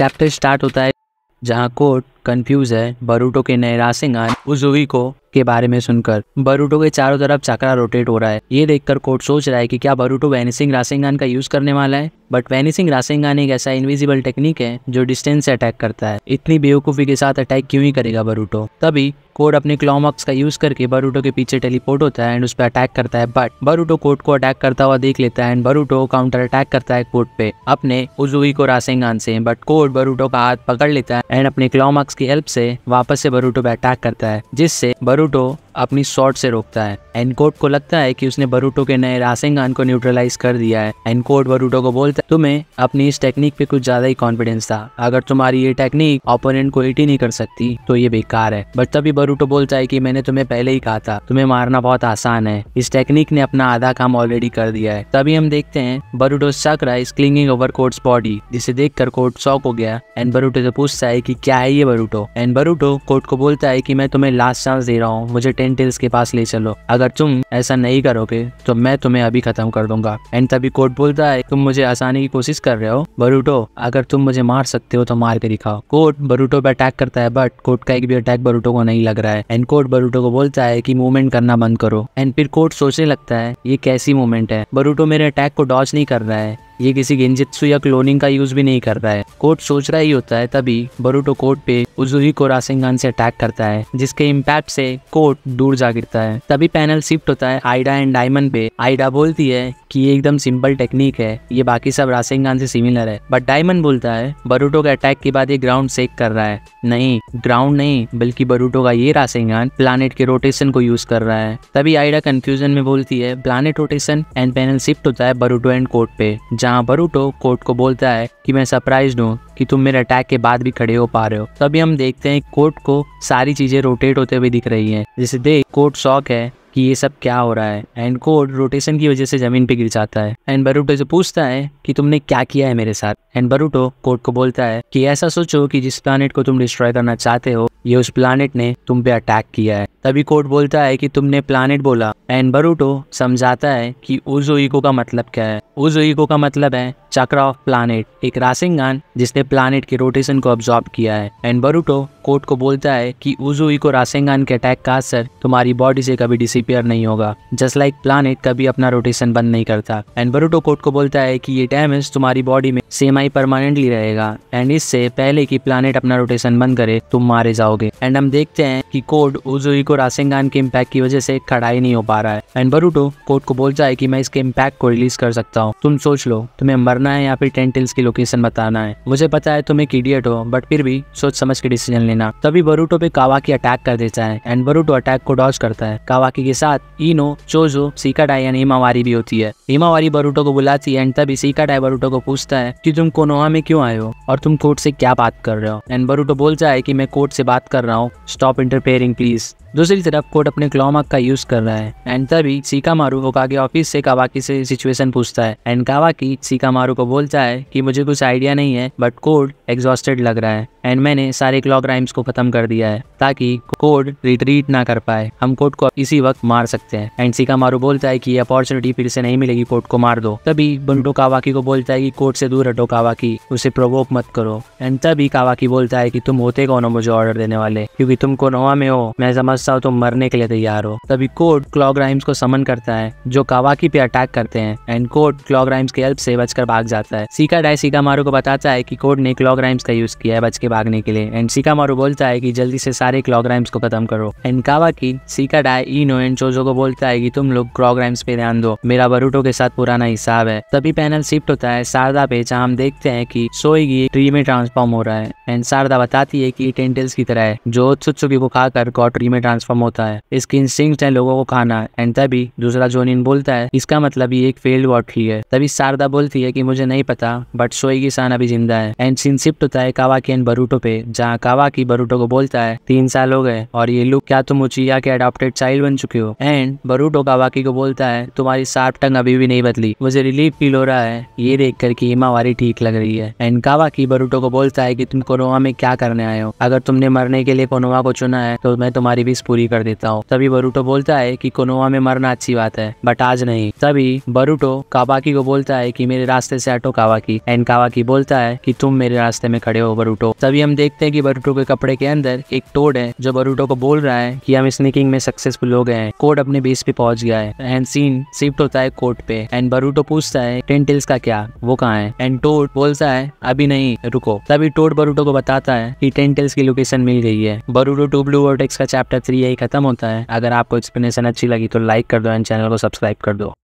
chapter start होता है जहाँ कोर्ट कंफ्यूज है बरूटो के नैरा सिंह उजुवी को के बारे में सुनकर बरूटो के चारों तरफ चक्रा रोटेट हो रहा है ये देखकर कोर्ट सोच रहा है कि क्या बरूटो वैनिसिंग रासेंगान का यूज करने वाला है बट वैनिसिंग रासेंगान एक ऐसा इनविजिबल टेक्निक है जो डिस्टेंस से अटैक करता है इतनी बेवकूफी के साथ अटैक क्यों ही करेगा बरूटो तभी कोर्ट अपने क्लॉमक्स का यूज करके बरूटो के पीछे टेलीपोर्ट होता है एंड उस पर अटैक करता है बट बरूटो कोर्ट को अटैक करता हुआ देख लेता है एंड बरूटो काउंटर अटैक करता है कोर्ट पे अपने उजुई को रासेंगान से बट कोर्ट बरूटो का हाथ पकड़ लेता है एंड अपने क्लॉमक्स की हेल्प से वापस से बरूटो पे अटैक करता है जिससे बरू naruto अपनी शॉट से रोकता है एनकोट को लगता है कि उसने बरूटो के नए रासेंगान को न्यूट्रलाइज कर दिया है एनकोट बरूटो को बोलता है तुम्हें अपनी इस टेक्निक पे कुछ ज्यादा ही कॉन्फिडेंस था अगर तुम्हारी ये टेक्निक ओपोनेंट को हिट ही नहीं कर सकती तो ये बेकार है बट तभी बरूटो बोलता है की मैंने तुम्हें पहले ही कहा था तुम्हें मारना बहुत आसान है इस टेक्निक ने अपना आधा काम ऑलरेडी कर दिया है तभी हम देखते हैं बरूटो साकरा is clinging over Code's body जिसे देखकर कोर्ट शौक हो गया एंड बरूटो से पूछता है की क्या है ये बरूटो एंड बरूटो कोर्ट को बोलता है की मैं तुम्हें लास्ट चांस दे रहा हूँ मुझे टेन टेल्स के पास ले चलो अगर तुम ऐसा नहीं करोगे तो मैं तुम्हें अभी खत्म कर दूंगा एंड तभी कोर्ट बोलता है तुम मुझे हंसाने की कोशिश कर रहे हो बरूटो अगर तुम मुझे मार सकते हो तो मार के दिखाओ कोर्ट बरूटो पर अटैक करता है बट कोर्ट का एक भी अटैक बरूटो को नहीं लग रहा है एंड कोर्ट बरूटो को बोलता है की मूवमेंट करना बंद करो एंड फिर कोर्ट सोचने लगता है ये कैसी मूवमेंट है बरूटो मेरे अटैक को डॉच नहीं कर रहा है ये किसी गेंजित्सु या क्लोनिंग का यूज भी नहीं कर रहा है कोर्ट सोच रहा ही होता है तभी बरूटो कोर्ट पे उजुरी को रासिंगान से अटैक करता है जिसके इम्पैक्ट से कोर्ट दूर जा गिरता है तभी पैनल शिफ्ट होता है आइडा एंड डायमंड पे आइडा बोलती है कि ये एकदम सिंपल टेक्निक है ये बाकी सब रासिंगान से सिमिलर है बट डायमंड बोलता है बरूटो के अटैक के बाद ये ग्राउंड सेक कर रहा है नहीं ग्राउंड नहीं बल्कि बरूटो का ये रासिंगान प्लानट के रोटेशन को यूज कर रहा है तभी आइडा कंफ्यूजन में बोलती है planet rotation and panel shift होता है बरूटो एंड कोर्ट पे जहाँ जहाँ बरूटो कोर्ट को बोलता है कि मैं सरप्राइज हूँ कि तुम मेरे अटैक के बाद भी खड़े हो पा रहे हो तभी हम देखते हैं कोर्ट को सारी चीजें रोटेट होते हुए दिख रही हैं जिसे देख कोर्ट शौक है कि ये सब क्या हो रहा है एंड कोर्ट रोटेशन की वजह से जमीन पे गिर जाता है एंड बरूटो से पूछता है कि तुमने क्या किया है मेरे साथ एंड बरूटो कोर्ट को बोलता है कि ऐसा सोचो कि जिस प्लानट को तुम डिस्ट्रॉय करना चाहते हो ये उस प्लानट ने तुम पे अटैक किया है तभी कोर्ट बोलता है कि तुमने प्लानिट बोला एंड बरूटो समझाता है कि उजुइको का मतलब क्या है उजुइको का मतलब है चक्र ऑफ प्लानिट एक रासिंगान जिसने प्लानिट के रोटेशन को ऑब्जॉर्व किया है एंड बरूटो कोर्ट को बोलता है कि उजुई को रासिंगान के अटैक का असर तुम्हारी बॉडी से कभी डिसिपियर नहीं होगा जस्ट लाइक प्लानिट कभी अपना रोटेशन बंद नहीं करता एंड बरूटो कोर्ट को बोलता है कि ये डैमेज तुम्हारी बॉडी में सेमाई परमानेंटली रहेगा एंड इससे पहले की प्लानिट अपना रोटेशन बंद करे तुम मारे जाओगे एंड हम देखते हैं की कोर्ट उजुई को रासेंगान के इम्पैक्ट की वजह से खड़ा ही नहीं हो पा रहा है एंड बरूटो कोर्ट को बोलता है की मैं इसके इम्पैक्ट को रिलीज कर सकता हूँ तुम सोच लो तुम्हें मर करना है या फिर टेन टेल्स की लोकेशन बताना है मुझे पता है तुम एक इडियट हो बट फिर भी सोच समझ के डिसीजन लेना तभी बरूटो पे कावाकी अटैक कर देता है एंड बरूटो अटैक को डॉज करता है कावाकी के साथ इनो चोजो सीकाटाई एंड हिमावारी भी होती है हिमावारी बरूटो को बुलाती है एंड तभी सीकाटाई बरूटो को पूछता है की तुम कोनोहा में क्यों आयो हो और तुम कोर्ट से क्या बात कर रहे हो एंड बरूटो बोलता है की मैं कोर्ट से बात कर रहा हूँ स्टॉप इंटरफेयरिंग प्लीज दूसरी तरफ कोर्ट अपने क्लॉमाक का यूज कर रहा है एंड तभी सीका मारू ओकागे ऑफिस से कावाकी से सिचुएशन पूछता है एंड कावाकी सीका मारू को बोलता है कि मुझे कुछ आइडिया नहीं है बट कोड एग्जॉस्टेड लग रहा है एंड मैंने सारे क्लॉक राइम्स को खत्म कर दिया है ताकि कोड रिट्रीट ना कर पाए हम कोर्ट को इसी वक्त मार सकते हैं एंड सीका मारू बोलता है की अपॉर्चुनिटी फिर से नहीं मिलेगी कोर्ट को मार दो तभी बंटो कावाकी को बोलता है की कोर्ट से दूर हटो कावाकी उसे प्रोवोक मत करो एंड तभी कावाकी बोलता है की तुम होते कौन हो मुझे ऑर्डर देने वाले क्यूँकी तुम कोनोवा में हो मैं समझ गुस्सा हो तो मरने के लिए तैयार हो तभी कोर्ट क्लॉग राइम्स को समन करता है जो कावाकी पे अटैक करते हैं एंड कोर्ट क्लॉग राइम्स के हेल्प से बचकर भाग जाता है सीका डाई सीका मारू को बताता है की कोर्ट ने क्लॉग राइम्स का यूज किया है बच के भागने के लिए एंड सीका मारू बोलता है की जल्दी से सारे क्लॉग राइम्स को खत्म करो एंड कावाकी सीका डाई इनो एंड चोजो को बोलता है की तुम लोग क्लॉग राइम्स पे ध्यान दो मेरा बरूटो के साथ पुराना हिसाब है तभी पैनल शिफ्ट होता है शारदा पे जहाँ हम देखते हैं की सोएगी ट्री में ट्रांसफॉर्म हो रहा है एंड शारदा बताती है की टेंटल्स की तरह है जो सुत्सुकी को खाकर कॉटरी में ट्रांसफॉर्म होता है इसके इंस्टिंक्ट है लोगों को खाना एंड तभी दूसरा जोनिन बोलता है इसका मतलब ये एक फेल्ड वॉटली है तभी शारदा बोलती है की मुझे नहीं पता बट सोई किसान अभी जिंदा है एंड सीन शिफ्ट होता है कावाकी एंड बरूटो पे जहाँ कावा की बरूटो को बोलता है तीन साल हो गए और ये लुक क्या तुम उचिया के अडोप्टेड चाइल्ड बन चुके हो एंड बरूटो कावाकी को बोलता है तुम्हारी साफ टंग अभी भी नहीं बदली मुझे रिलीफ फील हो रहा है ये देख कर की हिमावारी ठीक लग रही है एंड कावा की बरूटो को बोलता है कि तुम कोनोवा में क्या करने आए हो अगर तुमने मरने के लिए कोनोवा को चुना है तो मैं तुम्हारी भी ख्वाहिश पूरी कर देता हूँ तभी बरूटो बोलता है कि कोनोवा में मरना अच्छी बात है बट आज नहीं तभी बरूटो कावाकी को बोलता है कि मेरे रास्ते से हटो कावाकी एंड कावाकी बोलता है कि तुम मेरे रास्ते में खड़े हो बरूटो तभी हम देखते हैं कि बरूटो के कपड़े के अंदर एक टोड है जो बरूटो को बोल रहा है कि हम स्निकिंग में सक्सेसफुल हो गए हैं कोड अपने बेस पे पहुंच गया है एंड सीन शिफ्ट होता है कोर्ट पे एंड बरूटो पूछता है टेंटिल्स का क्या वो कहाँ है एंड टोड बोलता है अभी नहीं रुको तभी टोड बरूटो को बताता है कि टेंटिल्स की लोकेशन मिल गई है बरूटो टू ब्लू वर्टेक्स का चैप्टर थ्री यही खत्म होता है अगर आपको एक्सप्लेनेशन अच्छी लगी तो लाइक कर दो एंड चैनल को सब्सक्राइब कर दो